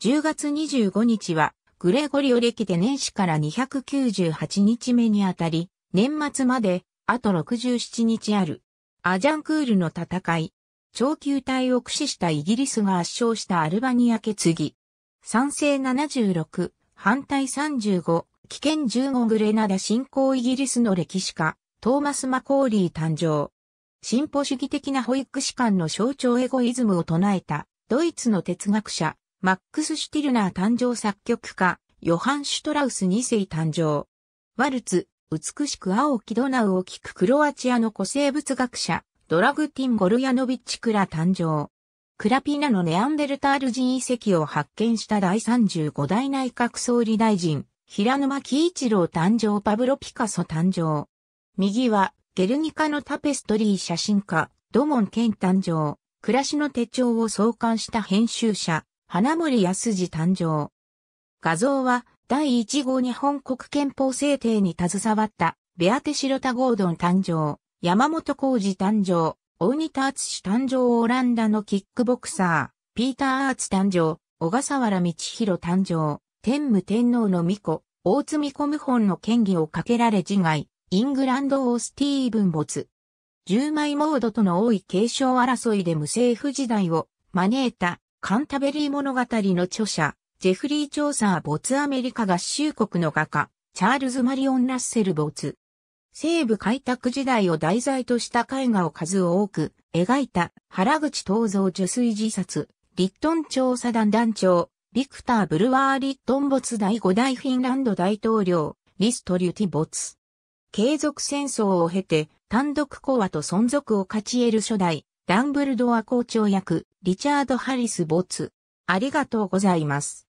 10月25日は、グレゴリオ歴で年始から298日目にあたり、年末まで、あと67日ある。アジャンクールの戦い。超級隊を駆使したイギリスが圧勝したアルバニア決議。賛成76、反対35、危険15グレナダ侵攻イギリスの歴史家、トーマス・マコーリー誕生。進歩主義的な保育士官の象徴エゴイズムを唱えた、ドイツの哲学者、マックス・シュティルナー誕生作曲家、ヨハン・シュトラウス2世誕生。ワルツ、美しく青きドナウを聞くクロアチアの古生物学者、ドラグティン・ゴルヤノビッチ・クラ誕生。クラピナのネアンデルタール人遺跡を発見した第35代内閣総理大臣、平沼喜一郎誕生パブロ・ピカソ誕生。右は、ゲルニカのタペストリー写真家、ドモン・ケン誕生。暮らしの手帳を創刊した編集者、花森康次誕生。画像は、第1号日本国憲法制定に携わった、ベアテシロタ・ゴードン誕生、山本浩二誕生、大仁田敦史誕生オランダのキックボクサー、ピーター・アーツ誕生、小笠原道博誕生、天武天皇の巫女、大津子謀本の権威をかけられ自害、イングランド王スティーブン没。10枚モードとの多い継承争いで無政府時代を招いたカンタベリー物語の著者、ジェフリー・チョーサー・ボツアメリカ合衆国の画家、チャールズ・マリオン・ラッセル・ボツ。西部開拓時代を題材とした絵画を数多く描いた原口東蔵受水自殺、リットン調査団団長、ビクター・ブルワー・リットン没第5代フィンランド大統領、リスト・リュティ・ボツ。継続戦争を経て単独講和と存続を勝ち得る初代ダンブルドア校長役、リチャード・ハリス・ボツ。ありがとうございます。